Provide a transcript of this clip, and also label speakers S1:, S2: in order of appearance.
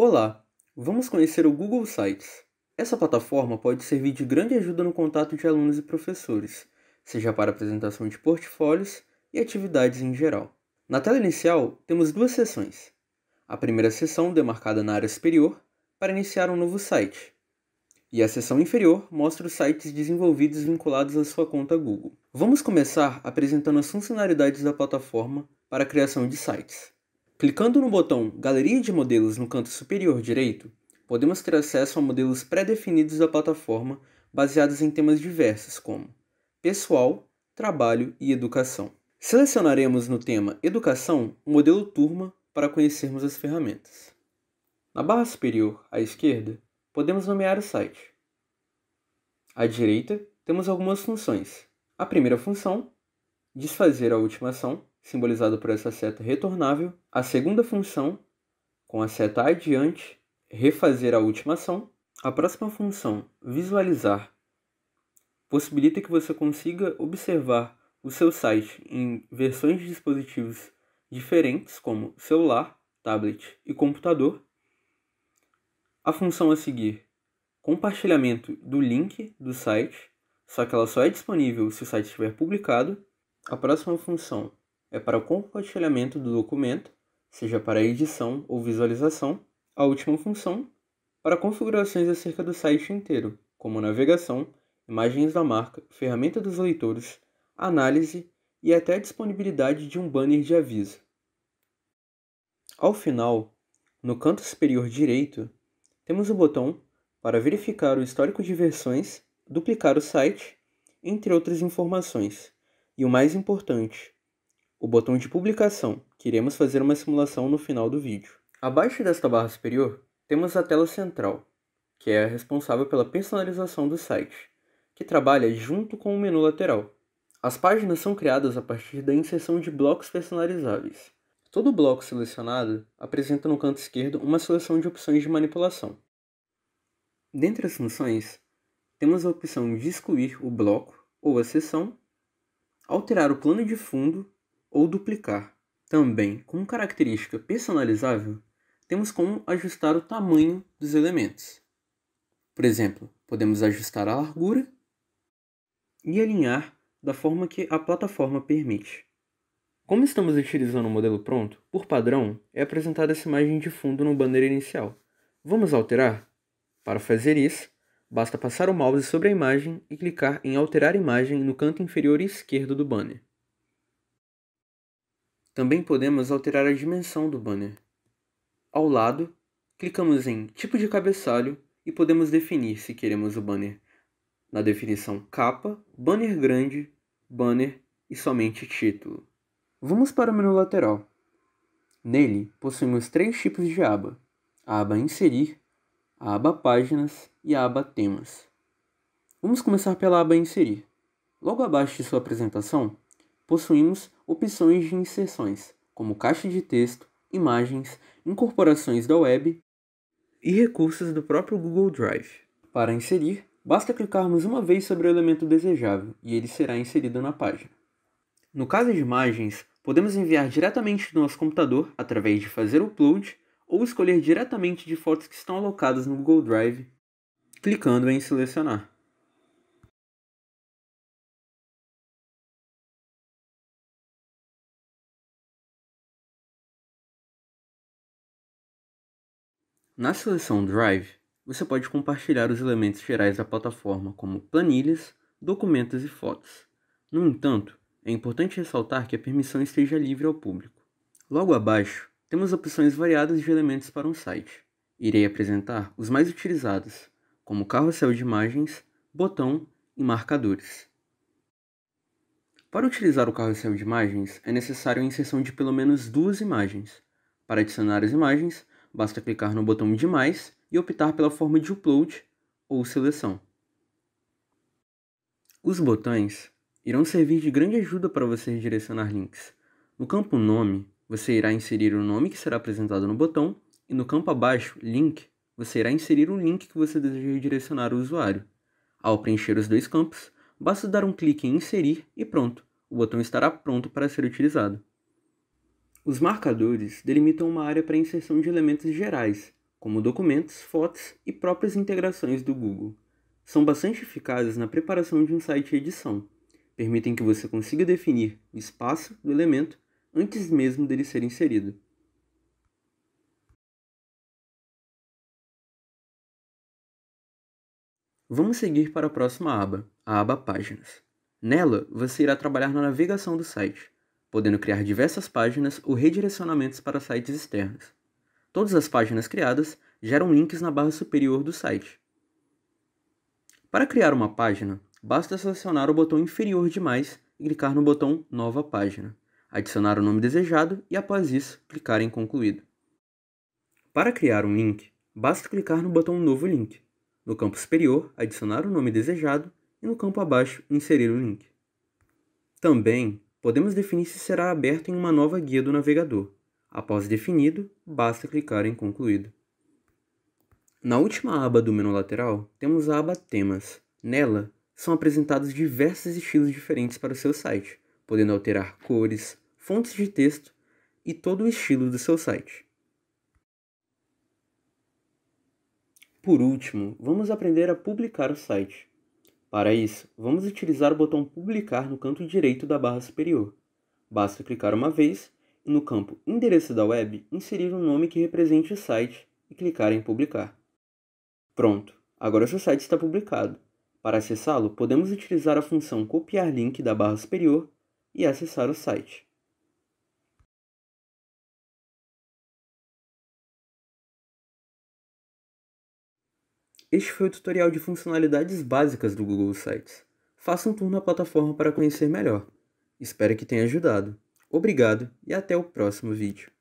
S1: Olá, vamos conhecer o Google Sites. Essa plataforma pode servir de grande ajuda no contato de alunos e professores, seja para apresentação de portfólios e atividades em geral. Na tela inicial, temos duas seções. A primeira seção, demarcada na área superior, para iniciar um novo site. E a seção inferior mostra os sites desenvolvidos vinculados à sua conta Google. Vamos começar apresentando as funcionalidades da plataforma para a criação de sites. Clicando no botão Galeria de Modelos no canto superior direito, podemos ter acesso a modelos pré-definidos da plataforma baseados em temas diversos como pessoal, trabalho e educação. Selecionaremos no tema Educação o modelo Turma para conhecermos as ferramentas. Na barra superior, à esquerda, podemos nomear o site. À direita, temos algumas funções. A primeira função, desfazer a última ação, simbolizado por essa seta retornável, a segunda função, com a seta adiante, refazer a última ação. A próxima função, visualizar, possibilita que você consiga observar o seu site em versões de dispositivos diferentes, como celular, tablet e computador. A função a seguir, compartilhamento do link do site, só que ela só é disponível se o site estiver publicado. A próxima função, é para o compartilhamento do documento, seja para edição ou visualização, a última função para configurações acerca do site inteiro, como navegação, imagens da marca, ferramenta dos leitores, análise e até a disponibilidade de um banner de aviso. Ao final, no canto superior direito, temos o botão para verificar o histórico de versões, duplicar o site, entre outras informações. E o mais importante, o botão de publicação, que iremos fazer uma simulação no final do vídeo. Abaixo desta barra superior, temos a tela central, que é a responsável pela personalização do site, que trabalha junto com o menu lateral. As páginas são criadas a partir da inserção de blocos personalizáveis. Todo bloco selecionado apresenta no canto esquerdo uma seleção de opções de manipulação. Dentre as funções, temos a opção de excluir o bloco ou a seção, alterar o plano de fundo ou duplicar. Também, com característica personalizável, temos como ajustar o tamanho dos elementos. Por exemplo, podemos ajustar a largura e alinhar da forma que a plataforma permite. Como estamos utilizando o modelo pronto, por padrão é apresentada essa imagem de fundo no banner inicial. Vamos alterar? Para fazer isso, basta passar o mouse sobre a imagem e clicar em Alterar Imagem no canto inferior esquerdo do banner. Também podemos alterar a dimensão do banner. Ao lado, clicamos em Tipo de cabeçalho e podemos definir se queremos o banner na definição capa, banner grande, banner e somente título. Vamos para o menu lateral. Nele, possuímos três tipos de aba: a aba Inserir, a aba Páginas e a aba Temas. Vamos começar pela aba Inserir. Logo abaixo de sua apresentação, possuímos opções de inserções, como caixa de texto, imagens, incorporações da web e recursos do próprio Google Drive. Para inserir, basta clicarmos uma vez sobre o elemento desejável e ele será inserido na página. No caso de imagens, podemos enviar diretamente do nosso computador através de fazer upload ou escolher diretamente de fotos que estão alocadas no Google Drive, clicando em selecionar. Na seleção Drive, você pode compartilhar os elementos gerais da plataforma, como planilhas, documentos e fotos. No entanto, é importante ressaltar que a permissão esteja livre ao público. Logo abaixo, temos opções variadas de elementos para um site. Irei apresentar os mais utilizados, como carrossel de imagens, botão e marcadores. Para utilizar o carrossel de imagens, é necessário a inserção de pelo menos duas imagens. Para adicionar as imagens, Basta clicar no botão de mais e optar pela forma de upload ou seleção. Os botões irão servir de grande ajuda para você redirecionar links. No campo nome, você irá inserir o nome que será apresentado no botão e no campo abaixo, link, você irá inserir o link que você deseja redirecionar o usuário. Ao preencher os dois campos, basta dar um clique em inserir e pronto, o botão estará pronto para ser utilizado. Os marcadores delimitam uma área para inserção de elementos gerais, como documentos, fotos e próprias integrações do Google. São bastante eficazes na preparação de um site de edição. Permitem que você consiga definir o espaço do elemento antes mesmo dele ser inserido. Vamos seguir para a próxima aba, a aba Páginas. Nela, você irá trabalhar na navegação do site podendo criar diversas páginas ou redirecionamentos para sites externos. Todas as páginas criadas geram links na barra superior do site. Para criar uma página, basta selecionar o botão inferior de mais e clicar no botão Nova Página, adicionar o nome desejado e, após isso, clicar em Concluído. Para criar um link, basta clicar no botão Novo Link. No campo superior, adicionar o nome desejado e no campo abaixo, inserir o link. Também podemos definir se será aberto em uma nova guia do navegador. Após definido, basta clicar em Concluído. Na última aba do menu lateral, temos a aba Temas. Nela, são apresentados diversos estilos diferentes para o seu site, podendo alterar cores, fontes de texto e todo o estilo do seu site. Por último, vamos aprender a publicar o site. Para isso, vamos utilizar o botão Publicar no canto direito da barra superior. Basta clicar uma vez e no campo Endereço da web, inserir o um nome que represente o site e clicar em Publicar. Pronto, agora seu site está publicado. Para acessá-lo, podemos utilizar a função Copiar Link da barra superior e acessar o site. este foi o tutorial de funcionalidades básicas do Google Sites. Faça um tour na plataforma para conhecer melhor. Espero que tenha ajudado. Obrigado e até o próximo vídeo.